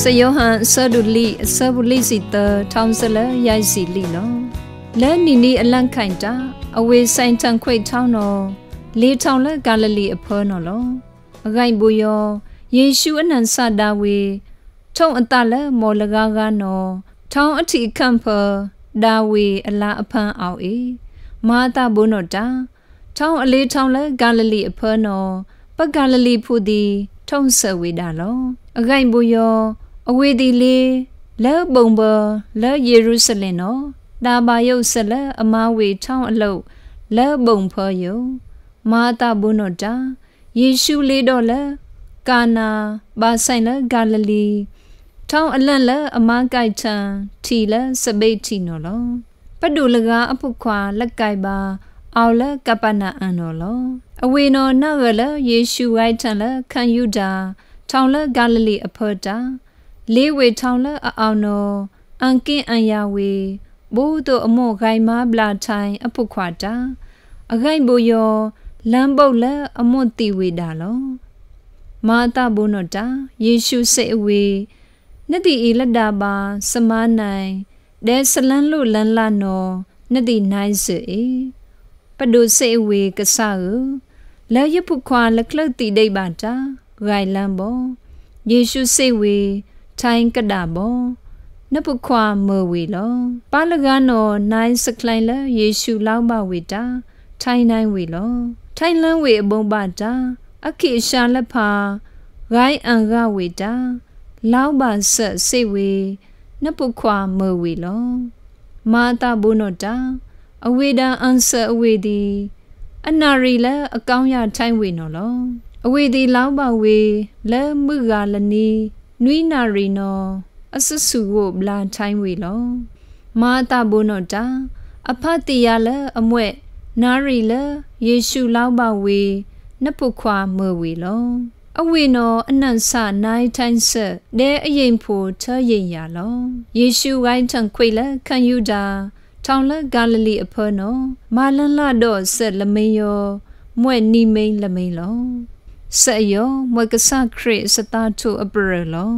စယောဟန်ဆဒူလီဆဘူလီစီတထောင်စလရိုက်စီလီနော်လဲနီနီအလန့်ခိုင်တာအဝေဆိုင်တန်ခွိထောင်းနော်လေးထောင်လက်ကလလီအဖောနော်လောအခိုင်ဘူယောယေရှုအနန္စတာဝေထုံအတလက်မော်လကားကနော်ထောင်းအထီခန့်ဖဒါဝေအလာအဖန်အောင်အေမာတာဘုနောတာထောင်းအလေးထောင်းလက်ကလလီအဖောနော်ကလလီဖူဒီထုံဆဝေဒါလောအဂိုင်ဘူယောအဝေဒီလေလဲပုံဘလဲယေရုရှလင်နောတာဘာယုတ်ဆလအမဝေထောင်းအလုတ်လဲပုံဖောယုမာတာဘုနောတာယေရှုလေးတော်လဲကာနာဘာဆိုင်လဲဂါလလီထောင်းအလန့်လဲအမကိုက်ချံထီလဲစပိတ်ချီနော်လောပဒုလကားအဖုခွာလက်ကိုက်ပါအောလကပနာအန်တော်လောအဝေနော်နောက်ကလယေရှုဝိုက်ထန်လခံယူတာ ထောင်လဂါလလိအဖော်တာလေးဝေထောင်လအအောင်နော်အန်ကင်းအန်ယာဝေဘိုးတို့အမော့ဂိုင်မဘလာထိုင်အဖုခွာတာအဂိုင်ဘူယောလမ်းပုတ်လအမွတ်တီဝေတာလော မာတာဘုနတာယေရှုစိတ်အဝေနတိဤလက်တာပါစမနိုင်ဒဲဆလန်းလို့လန်းလာနော်နတိနိုင်စေ၏ဒုစေဝေကဆာလာယပုခွာလကလတိဒိဘာတာဂိုင်လံဘောယေရှုစေဝေထိုင်ကဒါဘောနပုခွာမဝေလောပါလကနောနိုင်စကလိုင်လယေရှုလောင်းမဝေတာထိုင်နိုင်ဝေလောထိုင်လန်းဝေအဘုံပတာအခိရှာလက်ဖာဂိုင်အံကဝေတာလောင်းပါဆက်စေဝေနပုခွာမဝေလောမာတာဘုနောတာအဝေဒံအန်ဆာအဝေဒီအနာရီလအကောင်းရထိုင်ဝေနော်လောအဝေဒီလောင်းပါဝေလဲမှုကလနီနွိနာရီနော်အဆဆူကိုဘလာထိုင်ဝေလောမာတာဘုန်တော်တာအဖတိယလအမွဲ့နာရီလယေရှုလောင်းပါဝေနပုခွာမဝေလော အဝိနော အနန့်ဆနိုင်တိုင်းဆက်ဒဲအရင်ဖို့ချရင်ရလောယေရှုဝိုင်းထံခွေလခံယူတာထောင်လဂါလလီအဖောနောမာလန်လာတော့ဆက်လမင်းယောမွဲ့နီမင်းလမင်းလောဆက်ယောမွဲ့ကဆခရစ်စတာထုအပရလော